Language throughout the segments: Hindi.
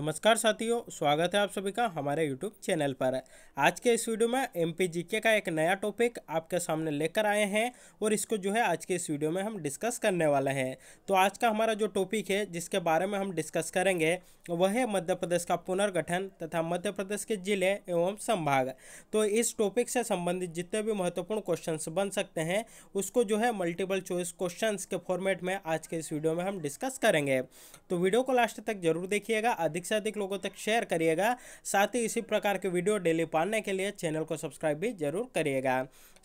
नमस्कार साथियों स्वागत है आप सभी का हमारे यूट्यूब चैनल पर आज के इस वीडियो में एम पी का एक नया टॉपिक आपके सामने लेकर आए हैं और इसको जो है आज के इस वीडियो में हम डिस्कस करने वाले हैं तो आज का हमारा जो टॉपिक है जिसके बारे में हम डिस्कस करेंगे वह है मध्य प्रदेश का पुनर्गठन तथा मध्य प्रदेश के जिले एवं संभाग तो इस टॉपिक से संबंधित जितने भी महत्वपूर्ण क्वेश्चन बन सकते हैं उसको जो है मल्टीपल चॉइस क्वेश्चन के फॉर्मेट में आज के इस वीडियो में हम डिस्कस करेंगे तो वीडियो को लास्ट तक जरूर देखिएगा अधिक से अधिक लोगों तक शेयर करिएगा साथ ही इसी प्रकार के वीडियो डेली पाने के लिए चैनल को सब्सक्राइब भी जरूर करिएगा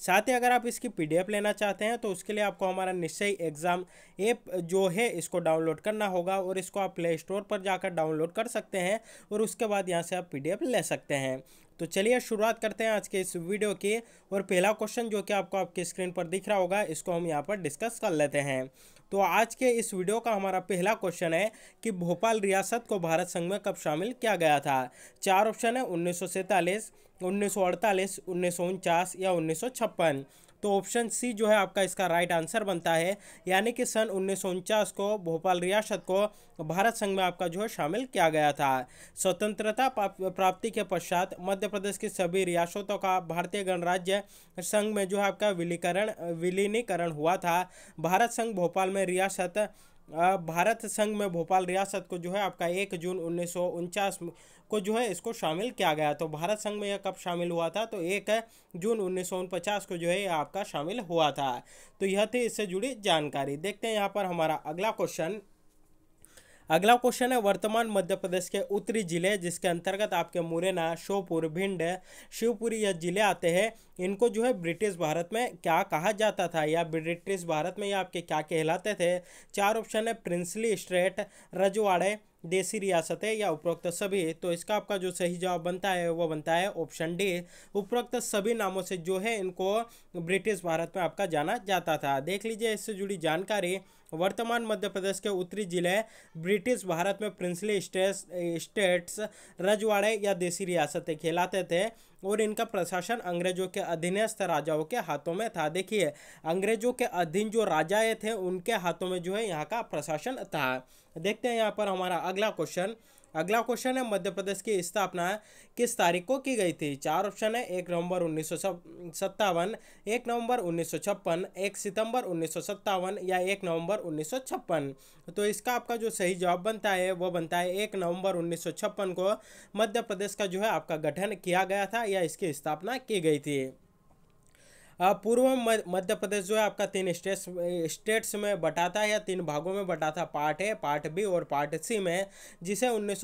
साथ ही अगर आप इसकी पी लेना चाहते हैं तो उसके लिए आपको हमारा निश्चय एग्ज़ाम ऐप जो है इसको डाउनलोड करना होगा और इसको आप प्ले स्टोर पर जाकर डाउनलोड कर सकते हैं और उसके बाद यहाँ से आप पी ले सकते हैं तो चलिए शुरुआत करते हैं आज के इस वीडियो की और पहला क्वेश्चन जो कि आपको आपके स्क्रीन पर दिख रहा होगा इसको हम यहाँ पर डिस्कस कर लेते हैं तो आज के इस वीडियो का हमारा पहला क्वेश्चन है कि भोपाल रियासत को भारत संघ में कब शामिल किया गया था चार ऑप्शन है उन्नीस उन्नीस सौ अड़तालीस उन्नीस सौ उनचास या उन्नीस सौ छप्पन तो ऑप्शन सी जो है आपका इसका राइट आंसर बनता है यानी कि सन उन्नीस को भोपाल रियासत को भारत संघ में आपका जो है शामिल किया गया था स्वतंत्रता प्राप्ति के पश्चात मध्य प्रदेश की सभी रियासतों का भारतीय गणराज्य संघ में जो है आपका विलीकरण विलीनीकरण हुआ था भारत संघ भोपाल में रियासत भारत संघ में भोपाल रियासत को जो है आपका एक जून उन्नीस को जो है इसको शामिल किया गया तो भारत संघ में यह कब शामिल हुआ था तो एक जून उन्नीस को जो है यह आपका शामिल हुआ था तो यह थी इससे जुड़ी जानकारी देखते हैं यहाँ पर हमारा अगला क्वेश्चन अगला क्वेश्चन है वर्तमान मध्य प्रदेश के उत्तरी जिले जिसके अंतर्गत आपके मुरैना शोपुर भिंड शिवपुरी यह जिले आते हैं इनको जो है ब्रिटिश भारत में क्या कहा जाता था या ब्रिटिश भारत में ये आपके क्या कहलाते थे चार ऑप्शन है प्रिंसली स्ट्रेट रजवाड़े देसी रियासत है या उपरोक्त सभी तो इसका आपका जो सही जवाब बनता है वो बनता है ऑप्शन डी उपरोक्त सभी नामों से जो है इनको ब्रिटिश भारत में आपका जाना जाता था देख लीजिए इससे जुड़ी जानकारी वर्तमान मध्य प्रदेश के उत्तरी जिले ब्रिटिश भारत में प्रिंसली स्टेट्स रजवाड़े या देसी रियासतें खिलाते थे और इनका प्रशासन अंग्रेजों के अधीनस्थ राजाओं के हाथों में था देखिए अंग्रेजों के अधीन जो राजाएं थे उनके हाथों में जो है यहाँ का प्रशासन था देखते हैं यहाँ पर हमारा अगला क्वेश्चन अगला क्वेश्चन है मध्य प्रदेश की स्थापना किस तारीख को की गई थी चार ऑप्शन है एक नवंबर उन्नीस सत्तावन एक नवंबर उन्नीस सौ छप्पन एक सितंबर उन्नीस सौ सत्तावन या एक नवंबर उन्नीस सौ छप्पन तो इसका आपका जो सही जवाब बनता है वो बनता है एक नवंबर उन्नीस सौ छप्पन को मध्य प्रदेश का जो है आपका गठन किया गया था या इसकी स्थापना की गई थी पूर्व मध्य प्रदेश जो है आपका तीन स्टेट्स स्टेट्स में बटा था या तीन भागों में बटा था पार्ट ए पार्ट बी और पार्ट सी में जिसे उन्नीस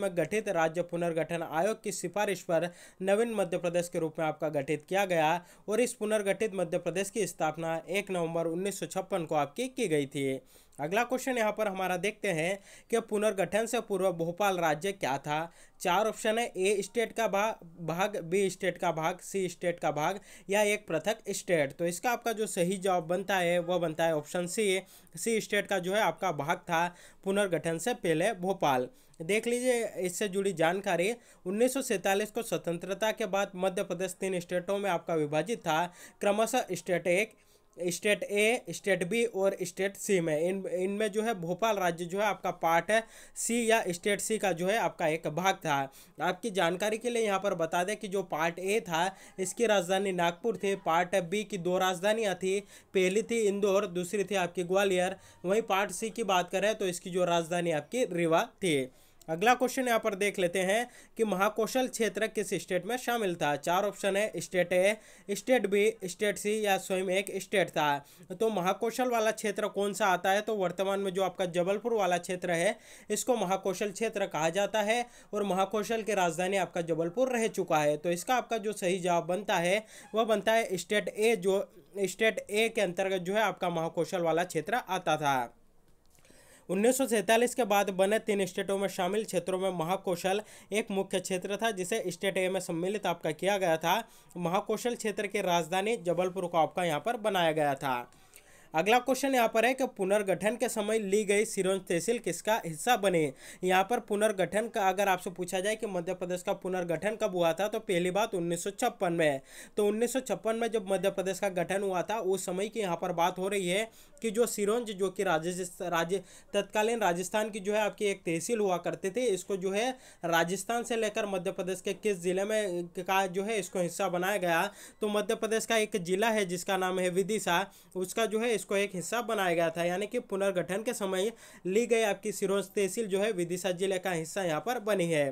में गठित राज्य पुनर्गठन आयोग की सिफारिश पर नवीन मध्य प्रदेश के रूप में आपका गठित किया गया और इस पुनर्गठित मध्य प्रदेश की स्थापना एक नवंबर उन्नीस को आपकी की गई थी अगला क्वेश्चन यहाँ पर हमारा देखते हैं कि पुनर्गठन से पूर्व भोपाल राज्य क्या था चार ऑप्शन है ए स्टेट का भाग बी स्टेट का भाग सी स्टेट का भाग या एक पृथक स्टेट तो इसका आपका जो सही जवाब बनता है वह बनता है ऑप्शन सी सी स्टेट का जो है आपका भाग था पुनर्गठन से पहले भोपाल देख लीजिए इससे जुड़ी जानकारी उन्नीस को स्वतंत्रता के बाद मध्य प्रदेश तीन स्टेटों में आपका विभाजित था क्रमशः स्टेट एक स्टेट ए स्टेट बी और स्टेट सी में इन इनमें जो है भोपाल राज्य जो है आपका पार्ट है सी या स्टेट सी का जो है आपका एक भाग था आपकी जानकारी के लिए यहाँ पर बता दें कि जो पार्ट ए था इसकी राजधानी नागपुर थी पार्ट बी की दो राजधानियाँ थी पहली थी इंदौर दूसरी थी आपकी ग्वालियर वहीं पार्ट सी की बात करें तो इसकी जो राजधानी आपकी रीवा थी अगला क्वेश्चन यहाँ पर देख लेते हैं कि महाकौशल क्षेत्र किस स्टेट में शामिल था चार ऑप्शन है state A state B state C या स्वयं एक स्टेट था तो महाकौशल वाला क्षेत्र कौन सा आता है तो वर्तमान में जो आपका जबलपुर वाला क्षेत्र है इसको महाकौशल क्षेत्र कहा जाता है और महाकौशल की राजधानी आपका जबलपुर रह चुका है तो इसका आपका जो सही जवाब बनता है वह बनता है स्टेट ए जो स्टेट ए के अंतर्गत जो है आपका महाकौशल वाला क्षेत्र आता था उन्नीस के बाद बने तीन स्टेटों में शामिल क्षेत्रों में महाकौशल एक मुख्य क्षेत्र था जिसे स्टेट ए में सम्मिलित आपका किया गया था महाकौशल क्षेत्र की राजधानी जबलपुर को आपका यहाँ पर बनाया गया था अगला क्वेश्चन यहाँ पर है कि पुनर्गठन के समय ली गई सिरोंज तहसील किसका हिस्सा बने यहाँ पर पुनर्गठन का अगर आपसे पूछा जाए कि मध्य प्रदेश का पुनर्गठन कब हुआ था तो पहली बात उन्नीस में तो उन्नीस में जब मध्य प्रदेश का गठन हुआ था उस समय की यहाँ पर बात हो रही है कि जो सिरोंज जो कि राज्य तत्कालीन राजस्थान की जो है आपकी एक तहसील हुआ करते थे इसको जो है राजस्थान से लेकर मध्य प्रदेश के किस जिले में का जो है इसको हिस्सा बनाया गया तो मध्य प्रदेश का एक जिला है जिसका नाम है विदिशा उसका जो है इसको एक हिस्सा बनाया गया था यानी कि पुनर्गठन के समय ली गई आपकी सिरोज तहसील जो है विदिशा जिले का हिस्सा यहाँ पर बनी है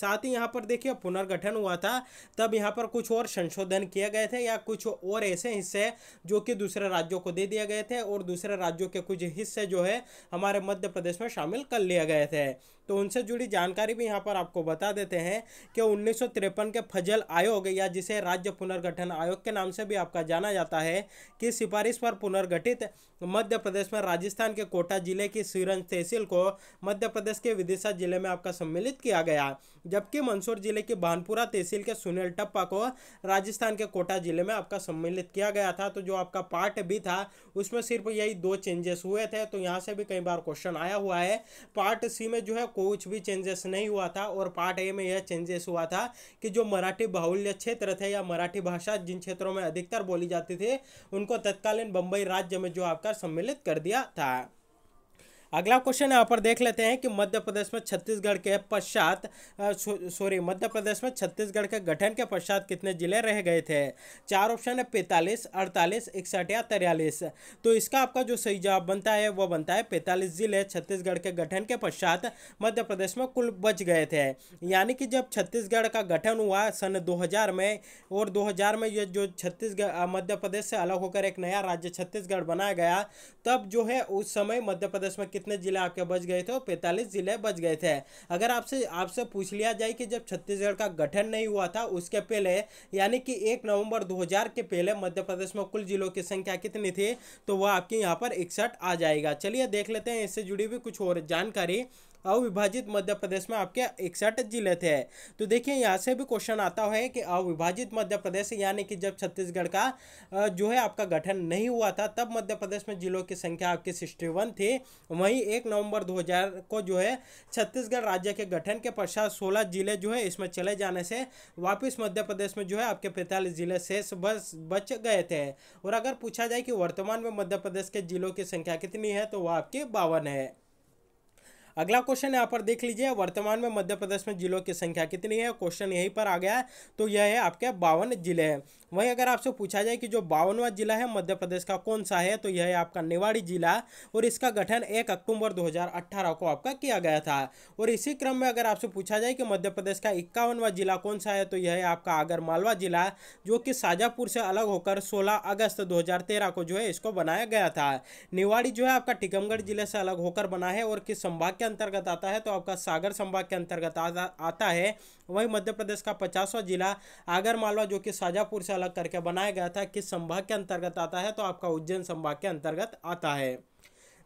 साथ ही यहाँ पर देखिए पुनर्गठन हुआ था तब यहाँ पर कुछ और संशोधन किए गए थे या कुछ और ऐसे हिस्से जो कि दूसरे राज्यों को दे दिए गए थे और दूसरे राज्यों के कुछ हिस्से जो है हमारे मध्य प्रदेश में शामिल कर लिए गए थे तो उनसे जुड़ी जानकारी भी यहाँ पर आपको बता देते हैं कि उन्नीस के फजल आयोग या जिसे राज्य पुनर्गठन आयोग के नाम से भी आपका जाना जाता है कि सिफारिश पर पुनर्गठित मध्य प्रदेश में राजस्थान के कोटा जिले की सीरंज तहसील को मध्य प्रदेश के विदिशा जिले में आपका सम्मिलित किया गया जबकि मंदसौर जिले के भानपुरा तहसील के सुनील टप्पा को राजस्थान के कोटा जिले में आपका सम्मिलित किया गया था तो जो आपका पार्ट भी था उसमें सिर्फ यही दो चेंजेस हुए थे तो यहाँ से भी कई बार क्वेश्चन आया हुआ है पार्ट सी में जो है कुछ भी चेंजेस नहीं हुआ था और पार्ट ए में यह चेंजेस हुआ था कि जो मराठी बाहुल्य क्षेत्र थे या मराठी भाषा जिन क्षेत्रों में अधिकतर बोली जाती थी उनको तत्कालीन बम्बई राज्य में जो आपका सम्मिलित कर दिया था अगला क्वेश्चन यहाँ पर देख लेते हैं कि मध्य प्रदेश में छत्तीसगढ़ के पश्चात सॉरी मध्य प्रदेश में छत्तीसगढ़ के गठन के पश्चात कितने जिले रह गए थे चार ऑप्शन है पैंतालीस अड़तालीस इकसठ या तिरयालीस तो इसका आपका जो सही जवाब बनता है वह बनता है पैंतालीस जिले छत्तीसगढ़ के गठन के पश्चात मध्य प्रदेश में कुल बच गए थे यानी कि जब छत्तीसगढ़ का गठन हुआ सन दो में और दो में ये जो छत्तीसगढ़ मध्य प्रदेश से अलग होकर एक नया राज्य छत्तीसगढ़ बनाया गया तब जो है उस समय मध्य प्रदेश में कितने जिले आपके बच गए थे और पैंतालीस जिले बच गए थे अगर आपसे आपसे पूछ लिया जाए कि जब छत्तीसगढ़ का गठन नहीं हुआ था उसके पहले यानी कि एक नवंबर 2000 के पहले मध्य प्रदेश में कुल जिलों की संख्या कितनी थी तो वह आपके यहाँ पर इकसठ आ जाएगा चलिए देख लेते हैं इससे जुड़ी हुई कुछ और जानकारी अविभाजित मध्य प्रदेश में आपके इकसठ जिले थे तो देखिए यहाँ से भी क्वेश्चन आता है कि अविभाजित मध्य प्रदेश यानी कि जब छत्तीसगढ़ का जो है आपका गठन नहीं हुआ था तब मध्य प्रदेश में जिलों की संख्या आपकी सिक्सटी वन थी वहीं एक नवंबर हजार को जो है छत्तीसगढ़ राज्य के गठन के पश्चात सोलह जिले जो है इसमें चले जाने से वापिस मध्य प्रदेश में जो है आपके पैंतालीस जिले शेष बस बच गए थे और अगर पूछा जाए कि वर्तमान में मध्य प्रदेश के जिलों की संख्या कितनी है तो वह आपके बावन है अगला क्वेश्चन यहाँ पर देख लीजिए वर्तमान में मध्य प्रदेश में जिलों की संख्या कितनी है क्वेश्चन यहीं पर आ गया है तो यह है आपके बावन जिले हैं वहीं अगर आपसे पूछा जाए कि जो बावनवा जिला है मध्य प्रदेश का कौन सा है तो यह है आपका निवाड़ी जिला और इसका गठन एक अक्टूबर दो को आपका किया गया था और इसी क्रम में अगर आपसे पूछा जाए कि मध्य प्रदेश का इक्यावनवा जिला कौन सा है तो यह है आपका आगर मालवा जिला जो कि शाजापुर से अलग होकर सोलह अगस्त दो को जो है इसको बनाया गया था निवाड़ी जो है आपका टीकमगढ़ जिले से अलग होकर बना है और किस संभाग के के अंतर्गत आता है तो आपका सागर संभाग के अंतर्गत आता है वहीं मध्य प्रदेश का पचासवा जिला आगर मालवा जो कि शाजापुर से अलग करके बनाया गया था किस संभाग के अंतर्गत आता है तो आपका उज्जैन संभाग के अंतर्गत आता है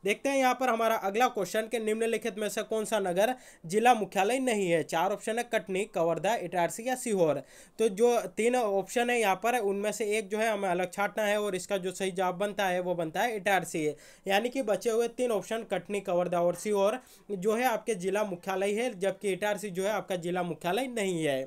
देखते हैं यहाँ पर हमारा अगला क्वेश्चन के निम्नलिखित में से कौन सा नगर जिला मुख्यालय नहीं है चार ऑप्शन है कटनी कवर्धा इटारसी या सीहोर तो जो तीन ऑप्शन है यहाँ पर उनमें से एक जो है हमें अलग छाटना है और इसका जो सही जवाब बनता है वो बनता है इटारसी यानी कि बचे हुए तीन ऑप्शन कटनी कवर्धा और सीहोर जो है आपके जिला मुख्यालय है जबकि इटारसी जो है आपका जिला मुख्यालय नहीं है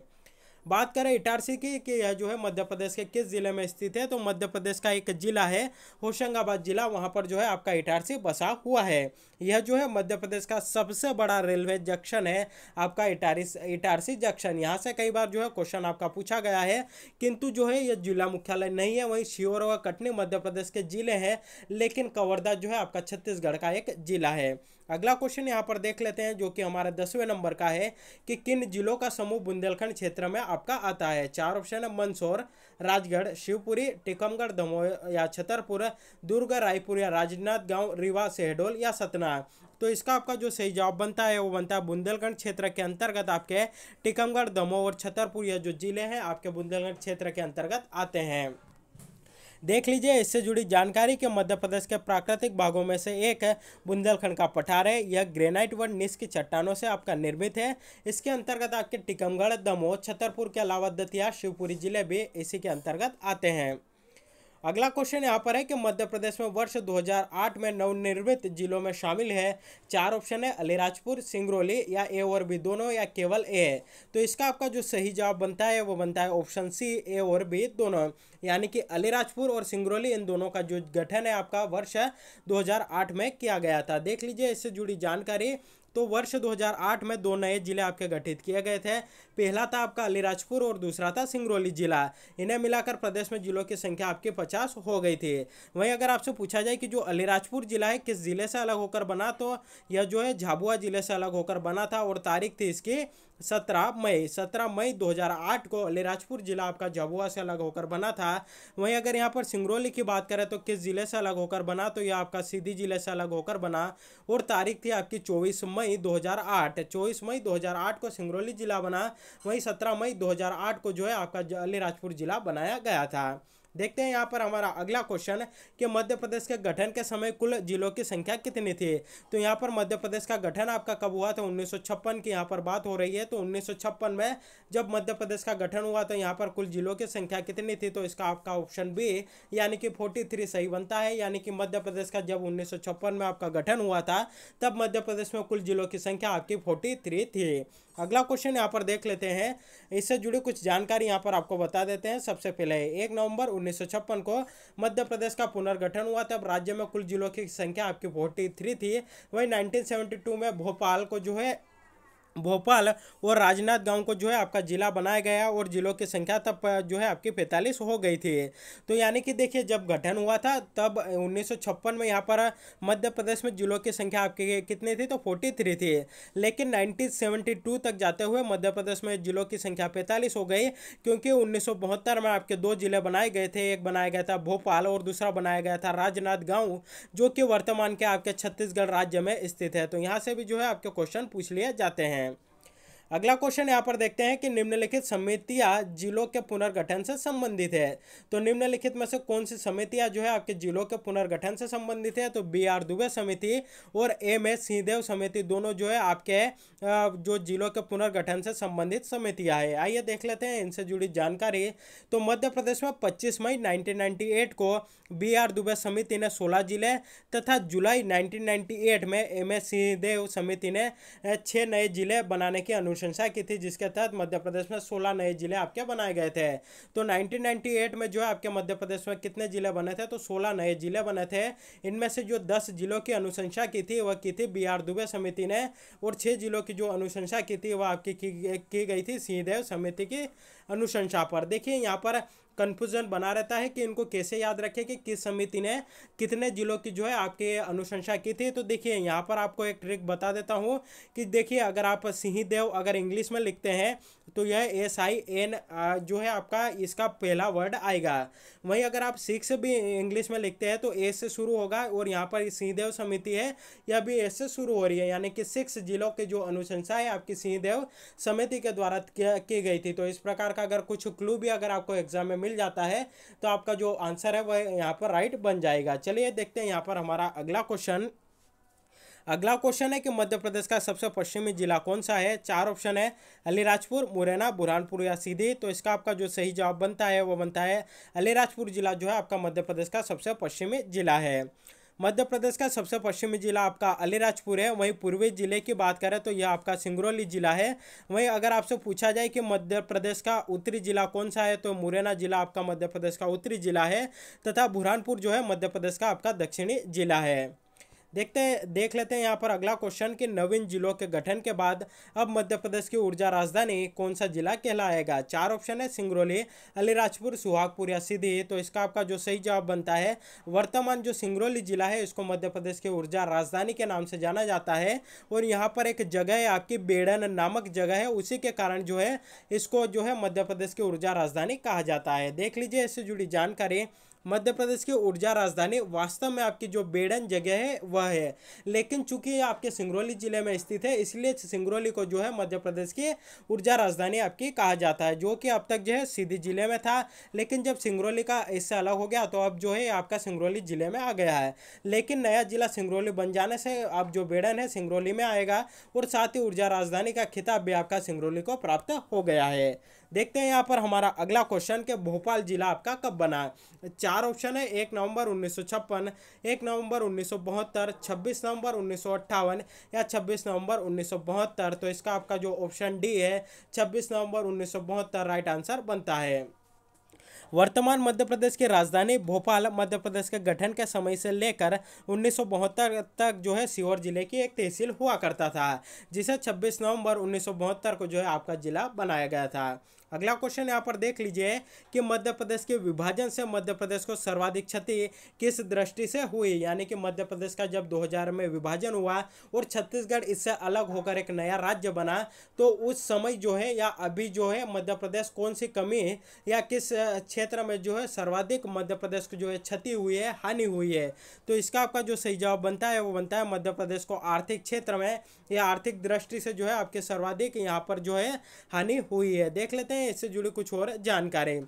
बात करें इटारसी की कि यह जो है मध्य प्रदेश के किस ज़िले में स्थित है तो मध्य प्रदेश का एक जिला है होशंगाबाद जिला वहाँ पर जो है आपका इटारसी बसा हुआ है यह जो है मध्य प्रदेश का सबसे बड़ा रेलवे जंक्शन है आपका इटारिस इटारसी जंक्शन यहाँ से कई बार जो है क्वेश्चन आपका पूछा गया है किंतु जो है यह जिला मुख्यालय नहीं है वहीं शिवर व कटनी मध्य प्रदेश के जिले हैं लेकिन कवर्धा जो है आपका छत्तीसगढ़ का एक जिला है अगला क्वेश्चन यहाँ पर देख लेते हैं जो कि हमारा दसवें नंबर का है कि किन जिलों का समूह बुंदेलखंड क्षेत्र में आपका आता है चार ऑप्शन है मंदसौर राजगढ़ शिवपुरी टीकमगढ़ दमोह या छतरपुर दुर्ग रायपुर या राजनाथ गांव रीवा शहडोल या सतना तो इसका आपका जो सही जवाब बनता है वो बनता है बुंदेलखंड क्षेत्र के अंतर्गत आपके टीकमगढ़ दमोह और छतरपुर या जो जिले हैं आपके बुंदेलखंड क्षेत्र के अंतर्गत आते हैं देख लीजिए इससे जुड़ी जानकारी कि मध्य प्रदेश के प्राकृतिक भागों में से एक है बुंदेलखंड का पठार है यह ग्रेनाइट व निस्क की चट्टानों से आपका निर्मित है इसके अंतर्गत आपके टीकमगढ़ दमोह छतरपुर के अलावा दतिया शिवपुरी जिले भी इसी के अंतर्गत आते हैं अगला क्वेश्चन यहाँ पर है कि मध्य प्रदेश में वर्ष 2008 में नवनिर्मित जिलों में शामिल है चार ऑप्शन है अलीराजपुर सिंगरौली या ए और बी दोनों या केवल ए है तो इसका आपका जो सही जवाब बनता है वो बनता है ऑप्शन सी ए और बी दोनों यानी कि अलीराजपुर और सिंगरौली इन दोनों का जो गठन है आपका वर्ष दो में किया गया था देख लीजिए इससे जुड़ी जानकारी तो वर्ष 2008 में दो नए जिले आपके गठित किए गए थे पहला था आपका अलीराजपुर और दूसरा था सिंगरौली जिला इन्हें मिलाकर प्रदेश में जिलों की संख्या आपकी पचास हो गई थी वहीं अगर आपसे पूछा जाए कि जो अलीराजपुर जिला है किस जिले से अलग होकर बना तो यह जो है झाबुआ जिले से अलग होकर बना था और तारीख थी इसकी सत्रह मई सत्रह मई 2008 को अलीराजपुर जिला आपका झबुआ से अलग होकर बना था वहीं अगर यहाँ पर सिंगरौली की बात करें तो किस जिले से अलग होकर बना तो यह आपका सीधी जिले से अलग होकर बना और तारीख थी आपकी चौबीस मई 2008 24 मई 2008 को सिंगरौली जिला बना वहीं सत्रह मई 2008 को जो है आपका अलीराजपुर जिला बनाया गया था देखते हैं यहाँ पर हमारा अगला क्वेश्चन कि मध्य प्रदेश के गठन के समय कुल जिलों की संख्या कितनी थी तो यहाँ पर मध्य प्रदेश का गठन आपका कब हुआ था तो उन्नीस की यहाँ पर बात हो रही है तो उन्नीस में जब मध्य प्रदेश का गठन हुआ तो यहाँ पर कुल जिलों की संख्या कितनी थी तो इसका आपका ऑप्शन बी यानी कि फोर्टी सही बनता है यानी कि मध्य प्रदेश का जब उन्नीस में आपका गठन हुआ था तब मध्य प्रदेश में कुल जिलों की संख्या आपकी फोर्टी थी अगला क्वेश्चन यहाँ पर देख लेते हैं इससे जुड़ी कुछ जानकारी यहाँ पर आपको बता देते हैं सबसे पहले एक नवंबर उन्नीस को मध्य प्रदेश का पुनर्गठन हुआ तब राज्य में कुल जिलों की संख्या आपकी फोर्टी थ्री थी वही नाइनटीन में भोपाल को जो है भोपाल और राजनाथ गांव को जो है आपका जिला बनाया गया और जिलों की संख्या तब जो है आपकी पैंतालीस हो गई थी तो यानी कि देखिए जब गठन हुआ था तब उन्नीस में यहाँ पर मध्य प्रदेश में जिलों की संख्या आपकी कितनी थी तो 43 थी लेकिन 1972 तक जाते हुए मध्य प्रदेश में जिलों की संख्या पैंतालीस हो गई क्योंकि उन्नीस में आपके दो जिले बनाए गए थे एक बनाया गया था भोपाल और दूसरा बनाया गया था राजनाथ गाँव जो कि वर्तमान के आपके छत्तीसगढ़ राज्य में स्थित है तो यहाँ से भी जो है आपके क्वेश्चन पूछ लिए जाते हैं अगला क्वेश्चन यहाँ पर देखते हैं कि निम्नलिखित समितियाँ जिलों के पुनर्गठन से संबंधित है तो निम्नलिखित में से कौन सी समितियाँ जो है आपके जिलों के पुनर्गठन से संबंधित है तो बी आर दुबे समिति और एम एस सिंहदेव समिति दोनों जो है आपके जो जिलों के पुनर्गठन से संबंधित समितियाँ है आइए देख लेते हैं इनसे जुड़ी जानकारी तो मध्य प्रदेश में पच्चीस मई नाइनटीन को बी आर दुबे समिति ने सोलह जिले तथा जुलाई नाइनटीन में एम एस सिंहदेव समिति ने छः नए जिले बनाने की अनुसार अनुशंसा की थी जिसके तहत मध्य प्रदेश में सोलह नए जिले आपके बनाए गए थे तो नाइनटीन में जो है आपके मध्य प्रदेश में कितने जिले बने थे तो सोलह नए जिले बने थे इनमें से जो दस जिलों की अनुशंसा की थी वह की थी बिहार दुबे समिति ने और छह जिलों की जो अनुशंसा की थी वह आपकी की गई थी सिंहदेव समिति की अनुशंसा पर देखिए यहाँ पर कन्फ्यूजन बना रहता है कि इनको कैसे याद रखें कि किस समिति ने कितने जिलों की जो है आपके अनुशंसा की थी तो देखिए यहाँ पर आपको एक ट्रिक बता देता हूँ कि देखिए अगर आप सिंहदेव अगर इंग्लिश में लिखते हैं तो यह एस आई एन जो है आपका इसका पहला वर्ड आएगा वहीं अगर आप सिक्स भी इंग्लिश में लिखते हैं तो एस से शुरू होगा और यहाँ पर सिंहदेव समिति है यह भी एस से शुरू हो रही है यानी कि सिक्स जिलों के जो अनुशंसा है आपकी सिंहदेव समिति के द्वारा की गई थी तो इस प्रकार का अगर कुछ क्लू भी अगर आपको एग्जाम में मिल जाता है तो आपका जो आंसर है वह यहाँ पर राइट बन जाएगा चलिए देखते हैं यहाँ पर हमारा अगला क्वेश्चन अगला क्वेश्चन है कि मध्य प्रदेश का सबसे पश्चिमी जिला कौन सा है चार ऑप्शन है अलीराजपुर मुरैना बुरहानपुर या सीधी तो इसका आपका जो सही जवाब बनता है वो बनता है अलीराजपुर जिला जो है आपका मध्य प्रदेश का सबसे पश्चिमी जिला है मध्य प्रदेश का सबसे पश्चिमी जिला आपका अलीराजपुर है वहीं पूर्वी जिले की बात करें तो यह आपका सिंगरौली जिला है वहीं अगर आपसे पूछा जाए कि मध्य प्रदेश का उत्तरी जिला कौन सा है तो मुरैना जिला आपका मध्य प्रदेश का उत्तरी जिला है तथा बुरहानपुर जो है मध्य प्रदेश का आपका दक्षिणी जिला है देखते हैं देख लेते हैं यहाँ पर अगला क्वेश्चन कि नवीन जिलों के गठन के बाद अब मध्य प्रदेश की ऊर्जा राजधानी कौन सा जिला कहलाएगा चार ऑप्शन है सिंगरौली अलीराजपुर सुहागपुर या सीधी तो इसका आपका जो सही जवाब बनता है वर्तमान जो सिंगरौली जिला है इसको मध्य प्रदेश की ऊर्जा राजधानी के नाम से जाना जाता है और यहाँ पर एक जगह है आपकी बेड़न नामक जगह है उसी के कारण जो है इसको जो है मध्य प्रदेश की ऊर्जा राजधानी कहा जाता है देख लीजिए इससे जुड़ी जानकारी मध्य प्रदेश की ऊर्जा राजधानी वास्तव में आपकी जो बेड़न जगह है वह है लेकिन चूंकि ये आपके सिंगरौली जिले में स्थित है इसलिए सिंगरौली को जो है मध्य प्रदेश की ऊर्जा राजधानी आपकी कहा जाता है जो कि अब तक जो है सीधी जिले में था लेकिन जब सिंगरौली का इससे अलग हो गया तो अब जो है आपका सिंगरौली जिले में आ गया है लेकिन नया जिला सिंगरौली बन जाने से अब जो बेड़न है सिंगरौली में आएगा और साथ ही ऊर्जा राजधानी का खिताब भी आपका सिंगरौली को प्राप्त हो गया है देखते हैं यहाँ पर हमारा अगला क्वेश्चन के भोपाल जिला आपका कब बना चार ऑप्शन है एक नवंबर उन्नीस सौ छप्पन एक नवंबर उन्नीस सौ बहत्तर छब्बीस नवंबर उन्नीस सौ अट्ठावन या छब्बीस नवंबर उन्नीस सौ बहत्तर तो इसका आपका जो ऑप्शन डी है छब्बीस नवंबर उन्नीस सौ बहत्तर राइट आंसर बनता है वर्तमान मध्य प्रदेश की राजधानी भोपाल मध्य प्रदेश के गठन के समय से लेकर उन्नीस तक जो है सीहोर जिले की एक तहसील हुआ करता था जिसे 26 नवंबर उन्नीस को जो है आपका जिला बनाया गया था अगला क्वेश्चन यहाँ पर देख लीजिए कि मध्य प्रदेश के विभाजन से मध्य प्रदेश को सर्वाधिक क्षति किस दृष्टि से हुई यानी कि मध्य प्रदेश का जब 2000 में विभाजन हुआ और छत्तीसगढ़ इससे अलग होकर एक नया राज्य बना तो उस समय जो है या अभी जो है मध्य प्रदेश कौन सी कमी या किस क्षेत्र में जो है सर्वाधिक मध्य प्रदेश को जो है क्षति हुई है हानि हुई है तो इसका आपका जो सही जवाब बनता है वो बनता है मध्य प्रदेश को आर्थिक क्षेत्र में या आर्थिक दृष्टि से जो है आपके सर्वाधिक यहाँ पर जो है हानि हुई है देख लेते हैं हैं इससे जुड़े कुछ और जानकारें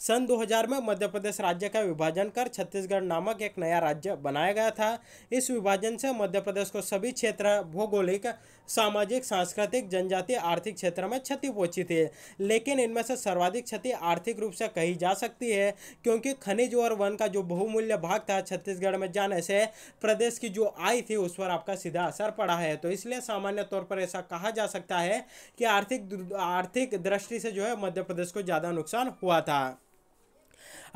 सन 2000 में मध्य प्रदेश राज्य का विभाजन कर छत्तीसगढ़ नामक एक नया राज्य बनाया गया था इस विभाजन से मध्य प्रदेश को सभी क्षेत्र भौगोलिक सामाजिक सांस्कृतिक जनजातीय आर्थिक क्षेत्र में क्षति पहुंची थी लेकिन इनमें से सर्वाधिक क्षति आर्थिक रूप से कही जा सकती है क्योंकि खनिज और वन का जो बहुमूल्य भाग था छत्तीसगढ़ में जाने से प्रदेश की जो आय थी उस पर आपका सीधा असर पड़ा है तो इसलिए सामान्य तौर पर ऐसा कहा जा सकता है कि आर्थिक आर्थिक दृष्टि से जो है मध्य प्रदेश को ज़्यादा नुकसान हुआ था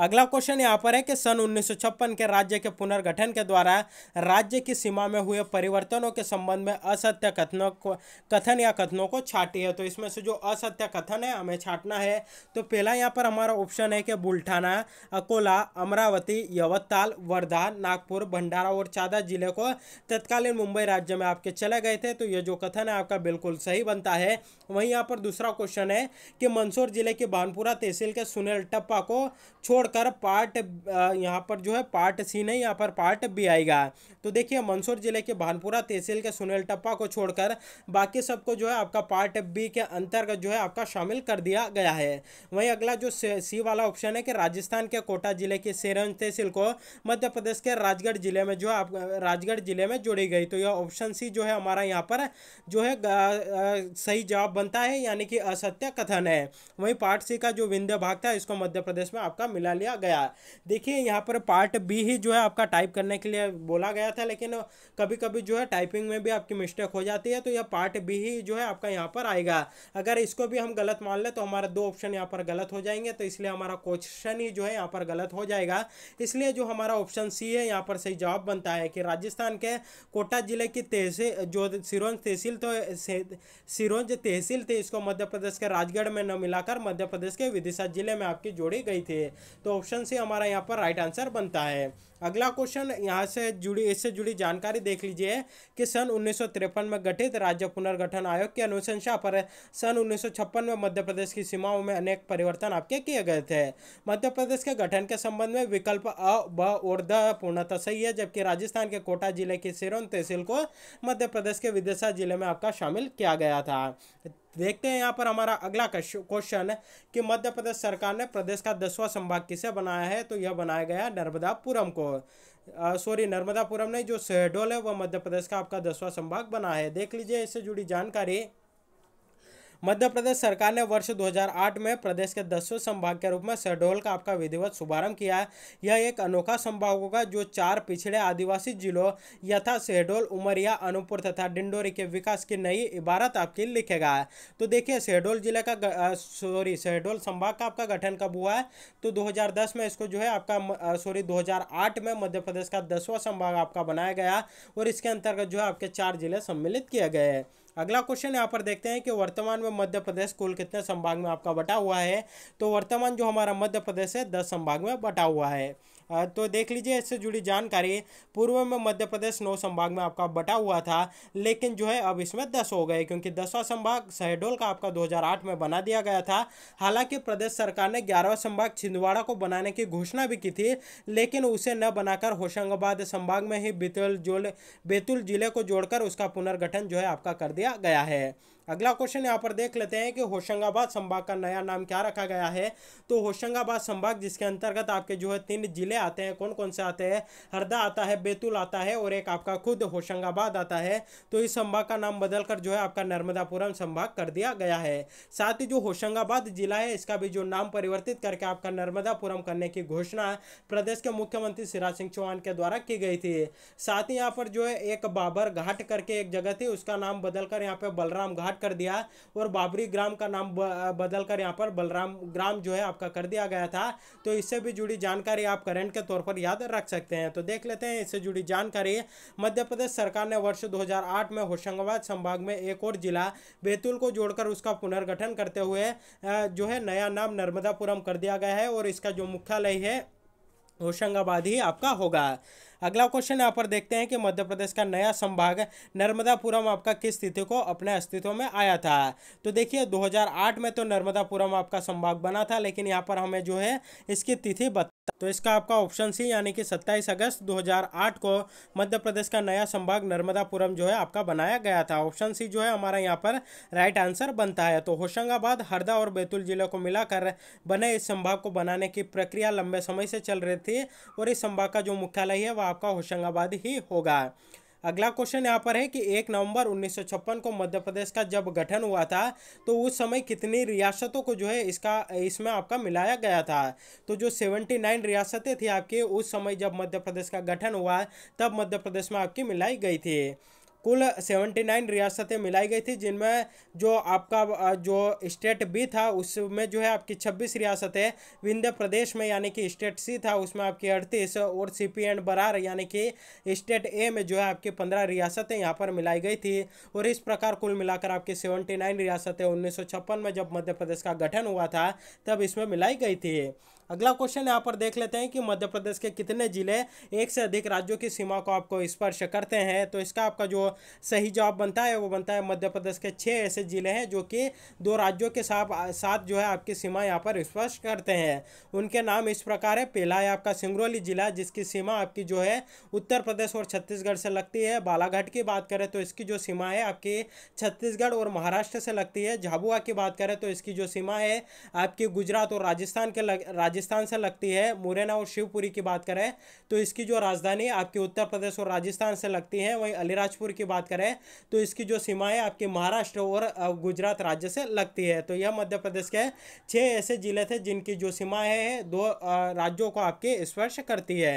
अगला क्वेश्चन यहाँ पर है कि सन उन्नीस के राज्य के पुनर्गठन के द्वारा राज्य की सीमा में हुए परिवर्तनों के संबंध में असत्य कथनों को कथन या कथनों को छाटी है तो इसमें से जो असत्य कथन है हमें छाटना है तो पहला यहाँ पर हमारा ऑप्शन है कि बुल्ठाना अकोला अमरावती यवतताल वर्धा नागपुर भंडारा और चादा जिले को तत्कालीन मुंबई राज्य में आपके चले गए थे तो ये जो कथन है आपका बिल्कुल सही बनता है वहीं यहाँ पर दूसरा क्वेश्चन है कि मंदसौर जिले के बानपुरा तहसील के सुनील टप्पा को छोड़ छोड़कर पार्ट यहाँ पर जो है पार्ट सी नहीं यहाँ पर पार्ट बी आएगा तो देखिए मंदसौर जिले के भानपुरा तहसील के सुनील टप्पा को छोड़कर बाकी सबको जो है आपका पार्ट बी के अंतर्गत जो है आपका शामिल कर दिया गया है वहीं अगला जो सी वाला ऑप्शन है कि राजस्थान के कोटा जिले के सेरंज तहसील को मध्य प्रदेश के राजगढ़ जिले में जो आप राजगढ़ जिले में जोड़ी गई तो यह ऑप्शन सी जो है हमारा यहाँ पर जो है सही जवाब बनता है यानी कि असत्य कथन है वहीं पार्ट सी का जो विंध्य भाग था इसको मध्य प्रदेश में आपका मिला बना लिया गया देखिए यहाँ पर पार्ट बी ही जो है आपका टाइप करने के लिए बोला गया था लेकिन कभी कभी जो है टाइपिंग में भी आपकी मिस्टेक हो जाती है तो यह पार्ट बी ही जो है आपका यहाँ पर आएगा अगर इसको भी हम गलत मान लें तो हमारे दो ऑप्शन यहाँ पर गलत हो जाएंगे तो इसलिए हमारा क्वेश्चन ही जो है यहाँ पर गलत हो जाएगा इसलिए जो हमारा ऑप्शन सी है यहाँ पर सही जवाब बनता है कि राजस्थान के कोटा जिले की तहसील जो सिरोंज तहसील तो सिरोंज तहसील थी इसको मध्य प्रदेश के राजगढ़ में न मिलाकर मध्य प्रदेश के विदिशा जिले में आपकी जोड़ी गई थी तो ऑप्शन सी हमारा यहाँ पर राइट आंसर बनता है अगला क्वेश्चन यहाँ से जुड़ी इससे जुड़ी जानकारी देख लीजिए कि सन उन्नीस में गठित राज्य पुनर्गठन आयोग की अनुशंसा पर सन उन्नीस में मध्य प्रदेश की सीमाओं में अनेक परिवर्तन आपके किए गए थे मध्य प्रदेश के गठन के संबंध में विकल्प अ ब और द पूर्णतः सही है जबकि राजस्थान के कोटा जिले की सिरोन तहसील को मध्य प्रदेश के विदेशा जिले में आपका शामिल किया गया था देखते हैं यहाँ पर हमारा अगला क्वेश्चन है कि मध्य प्रदेश सरकार ने प्रदेश का दसवां संभाग किसे बनाया है तो यह बनाया गया नर्मदापुरम को सॉरी नर्मदापुरम ने जो शहडोल है वह मध्य प्रदेश का आपका दसवां संभाग बना है देख लीजिए इससे जुड़ी जानकारी मध्य प्रदेश सरकार ने वर्ष 2008 में प्रदेश के दसवें संभाग के रूप में शहडोल का आपका विधिवत शुभारंभ किया है यह एक अनोखा संभाग होगा जो चार पिछड़े आदिवासी जिलों यथा शहडोल उमरिया अनूपपुर तथा डिंडोरी के विकास की नई इबारत आपकी लिखेगा तो देखिए शहडोल जिले का सॉरी शहडोल संभाग का आपका गठन कब हुआ है तो दो में इसको जो है आपका सॉरी दो में मध्य प्रदेश का दसवां संभाग आपका बनाया गया और इसके अंतर्गत जो है आपके चार जिले सम्मिलित किए गए हैं अगला क्वेश्चन यहाँ पर देखते हैं कि वर्तमान में मध्य प्रदेश कुल कितने संभाग में आपका बटा हुआ है तो वर्तमान जो हमारा मध्य प्रदेश है दस संभाग में बटा हुआ है तो देख लीजिए इससे जुड़ी जानकारी पूर्व में मध्य प्रदेश नौ संभाग में आपका बटा हुआ था लेकिन जो है अब इसमें दस हो गए क्योंकि दसवां संभाग शहडोल का आपका 2008 में बना दिया गया था हालांकि प्रदेश सरकार ने ग्यारहवा संभाग छिंदवाड़ा को बनाने की घोषणा भी की थी लेकिन उसे न बनाकर होशंगाबाद संभाग में ही बेतुल जोल बेतुल जिले को जोड़कर उसका पुनर्गठन जो है आपका कर दिया गया है अगला क्वेश्चन यहाँ पर देख लेते हैं कि होशंगाबाद संभाग का नया नाम क्या रखा गया है तो होशंगाबाद संभाग जिसके अंतर्गत आपके जो है तीन जिले आते हैं कौन कौन से आते हैं हरदा आता है बैतूल आता है और एक आपका खुद होशंगाबाद आता है तो इस संभाग का नाम बदलकर जो है आपका नर्मदापुरम संभाग कर दिया गया है साथ ही जो होशंगाबाद जिला है इसका भी जो नाम परिवर्तित करके आपका नर्मदापुरम करने की घोषणा प्रदेश के मुख्यमंत्री शिवराज सिंह चौहान के द्वारा की गई थी साथ ही यहाँ पर जो है एक बाबर घाट करके एक जगह थी उसका नाम बदलकर यहाँ पे बलराम घाट पार्ट कर दिया और बाबरी ग्राम का नाम बदल कर यहाँ पर बलराम ग्राम जो है आपका कर दिया गया था तो इससे भी जुड़ी जानकारी आप करंट के तौर पर याद रख सकते हैं तो देख लेते हैं इससे जुड़ी जानकारी मध्य प्रदेश सरकार ने वर्ष 2008 में होशंगाबाद संभाग में एक और जिला बैतूल को जोड़कर उसका पुनर्गठन करते हुए जो है नया नाम नर्मदापुरम कर दिया गया है और इसका जो मुख्यालय है होशंगाबाद ही आपका होगा अगला क्वेश्चन यहाँ पर देखते हैं कि मध्य प्रदेश का नया संभाग नर्मदापुरम आपका किस तिथि को अपने अस्तित्व में आया था तो देखिए 2008 में तो नर्मदापुरम आपका संभाग बना था लेकिन यहाँ पर हमें जो है इसकी तिथि तो इसका आपका ऑप्शन सी यानी कि 27 अगस्त 2008 को मध्य प्रदेश का नया संभाग नर्मदापुरम जो है आपका बनाया गया था ऑप्शन सी जो है हमारा यहाँ पर राइट आंसर बनता है तो होशंगाबाद हरदा और बैतूल जिले को मिलाकर बने इस संभाग को बनाने की प्रक्रिया लंबे समय से चल रही थी और इस संभाग का जो मुख्यालय है वह आपका होशंगाबाद ही होगा अगला क्वेश्चन यहाँ पर है कि एक नवंबर उन्नीस को मध्य प्रदेश का जब गठन हुआ था तो उस समय कितनी रियासतों को जो है इसका इसमें आपका मिलाया गया था तो जो सेवेंटी नाइन रियासतें थी आपकी उस समय जब मध्य प्रदेश का गठन हुआ तब मध्य प्रदेश में आपकी मिलाई गई थी कुल 79 रियासतें मिलाई गई थी जिनमें जो आपका जो स्टेट बी था उसमें जो है आपकी 26 रियासतें विंध्य प्रदेश में यानी कि स्टेट सी था उसमें आपकी अड़तीस और सी पी एंड बरार यानी कि स्टेट ए में जो है आपकी पंद्रह रियासतें यहाँ पर मिलाई गई थी और इस प्रकार कुल मिलाकर आपकी सेवेंटी नाइन रियासतें उन्नीस में जब मध्य प्रदेश का गठन हुआ था तब इसमें मिलाई गई थी अगला क्वेश्चन यहाँ पर देख लेते हैं कि मध्य प्रदेश के कितने जिले एक से अधिक राज्यों की सीमा को आपको स्पर्श करते हैं तो इसका आपका जो सही जवाब बनता है वो बनता है मध्य प्रदेश के छः ऐसे जिले हैं जो कि दो राज्यों के साथ साथ जो है आपकी सीमा यहाँ पर स्पर्श करते हैं उनके नाम इस प्रकार है पहला है आपका सिंगरौली जिला जिसकी सीमा आपकी जो है उत्तर प्रदेश और छत्तीसगढ़ से लगती है बालाघाट की बात करें तो इसकी जो सीमा है आपकी छत्तीसगढ़ और महाराष्ट्र से लगती है झाबुआ की बात करें तो इसकी जो सीमा है आपकी गुजरात और राजस्थान के लग राजस्थान राजस्थान से लगती है मुरैना और शिवपुरी की बात करें तो इसकी जो राजधानी आपकी उत्तर प्रदेश और राजस्थान से लगती है वहीं अलीराजपुर की बात करें तो इसकी जो सीमाएँ आपकी महाराष्ट्र और गुजरात राज्य से लगती है तो यह मध्य प्रदेश के छः ऐसे जिले थे जिनकी जो सीमाएँ हैं दो राज्यों को आपके स्पर्श करती है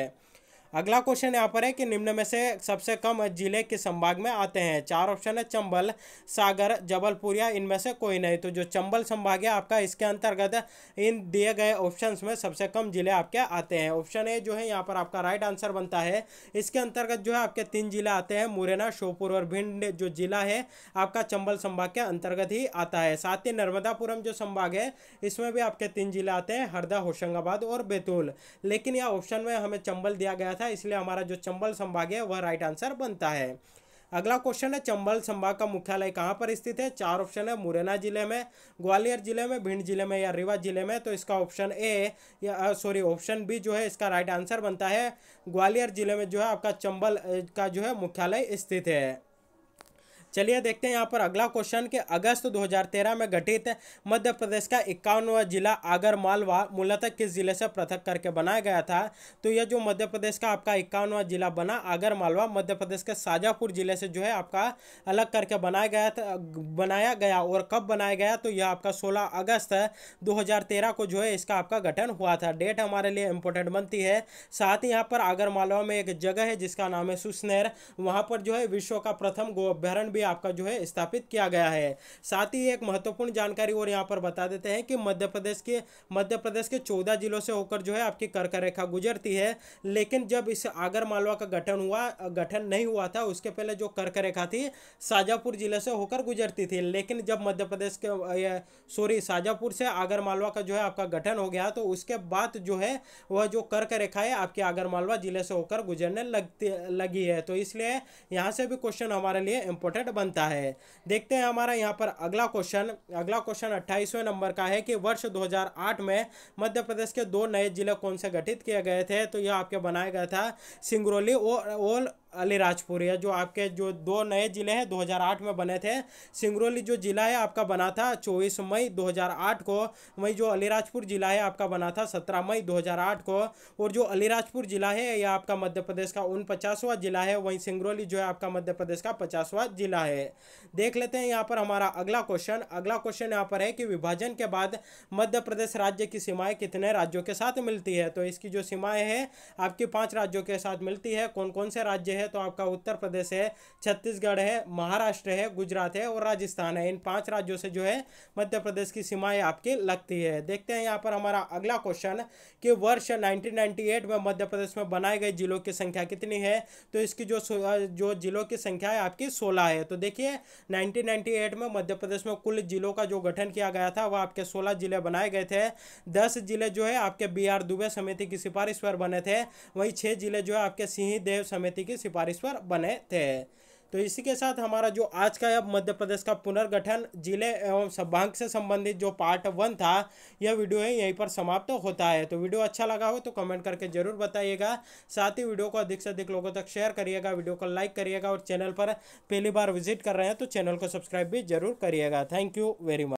अगला क्वेश्चन यहाँ पर है कि निम्न में से सबसे कम जिले किस संभाग में आते हैं चार ऑप्शन है चंबल सागर जबलपुर या इनमें से कोई नहीं तो जो चंबल संभाग है आपका इसके अंतर्गत इन दिए गए ऑप्शंस में सबसे कम जिले आपके आते हैं ऑप्शन ए जो है यहाँ पर आपका राइट आंसर बनता है इसके अंतर्गत जो है आपके तीन जिले आते हैं मुरैना शोपुर और भिंड जो जिला है आपका चंबल संभाग के अंतर्गत ही आता है साथ ही नर्मदापुरम जो संभाग है इसमें भी आपके तीन जिले आते हैं हरदा होशंगाबाद और बैतूल लेकिन यह ऑप्शन में हमें चंबल दिया गया था था इसलिए हमारा जो चंबल संभाग है वह राइट आंसर बनता है अगला क्वेश्चन है चंबल संभाग का मुख्यालय कहाँ पर स्थित है चार ऑप्शन है मुरैना जिले में ग्वालियर जिले में भिंड जिले में या रीवा जिले में तो इसका ऑप्शन ए या सॉरी ऑप्शन बी जो है इसका राइट आंसर बनता है ग्वालियर जिले में जो है आपका चंबल का जो है मुख्यालय स्थित है चलिए देखते हैं यहाँ पर अगला क्वेश्चन कि अगस्त 2013 में गठित मध्य प्रदेश का इक्यावनवा जिला आगर मालवा मूलतः किस जिले से पृथक करके बनाया गया था तो यह जो मध्य प्रदेश का आपका इक्यावनवा जिला बना आगर मालवा मध्य प्रदेश के शाजापुर जिले से जो है आपका अलग करके बनाया गया था बनाया गया और कब बनाया गया तो यह आपका सोलह अगस्त दो को जो है इसका आपका गठन हुआ था डेट हमारे लिए इम्पोर्टेंट बनती है साथ ही यहाँ पर आगर मालवा में एक जगह है जिसका नाम है सुसनेर वहाँ पर जो है विश्व का प्रथम गो भी आपका जो है स्थापित किया गया है साथ ही एक महत्वपूर्ण जानकारी और यहाँ पर बता देते हैं कि मध्य प्रदेश के मध्य प्रदेश के चौदह जिलों से होकर जो है आपकी कर्क रेखा गुजरती है लेकिन जब इस आगर मालवा का गठन हुआ गठन नहीं हुआ था उसके पहले जो कर्क रेखा थी शाजापुर जिले से होकर गुजरती थी लेकिन जब मध्य प्रदेश के सॉरी शाजापुर से आगर मालवा का जो है आपका गठन हो गया तो उसके बाद जो है वह जो कर्क रेखा है आपकी आगर मालवा जिले से होकर गुजरने लगती लगी है तो इसलिए यहाँ से भी क्वेश्चन हमारे लिए इंपॉर्टेंट बनता है देखते हैं हमारा यहाँ पर अगला क्वेश्चन अगला क्वेश्चन अट्ठाईसवें नंबर का है कि वर्ष 2008 में मध्य प्रदेश के दो नए जिले कौन से गठित किए गए थे तो यह आपके बनाया गया था सिंगरौली और या जो आपके जो दो नए ज़िले हैं 2008 में बने थे सिंगरौली जो ज़िला है आपका बना था 24 मई 2008 को वही जो अलीराजपुर ज़िला है आपका बना था 17 मई 2008 को और जो अलीराजपुर ज़िला है यह आपका मध्य प्रदेश का उन पचासवा ज़िला है वहीं सिंगरौली जो है आपका मध्य प्रदेश का पचासवा ज़िला है देख लेते हैं यहाँ पर हमारा अगला क्वेश्चन अगला क्वेश्चन यहाँ पर है कि विभाजन के बाद मध्य प्रदेश राज्य की सीमाएँ कितने राज्यों के साथ मिलती है तो इसकी जो सीमाएँ हैं आपकी पाँच राज्यों के साथ मिलती है कौन कौन से राज्य है है तो आपका उत्तर प्रदेश है छत्तीसगढ़ है महाराष्ट्र है गुजरात है और राजस्थान है इन पांच राज्यों से जो है मध्य प्रदेश की सीमाएं आपकी लगती है देखते हैं यहाँ पर हमारा अगला क्वेश्चन कि वर्ष नाइनटीन में मध्य प्रदेश में बनाए गए जिलों की संख्या कितनी है तो इसकी जो जो जिलों की संख्या है आपकी सोलह है तो देखिए नाइनटीन में मध्य प्रदेश में कुल जिलों का जो गठन किया गया था वह आपके सोलह जिले बनाए गए थे दस जिले जो है आपके बी दुबे समिति की सिफारिश पर बने थे वही छह जिले जो है आपके सिंह देव समिति की सिफारिश पर बने थे तो इसी के साथ हमारा जो आज का मध्य प्रदेश का पुनर्गठन जिले एवं सभांग से संबंधित जो पार्ट वन था यह वीडियो है यहीं पर समाप्त तो होता है तो वीडियो अच्छा लगा हो तो कमेंट करके जरूर बताइएगा साथ ही वीडियो को अधिक से अधिक लोगों तक शेयर करिएगा वीडियो को लाइक करिएगा और चैनल पर पहली बार विजिट कर रहे हैं तो चैनल को सब्सक्राइब भी जरूर करिएगा थैंक यू वेरी मच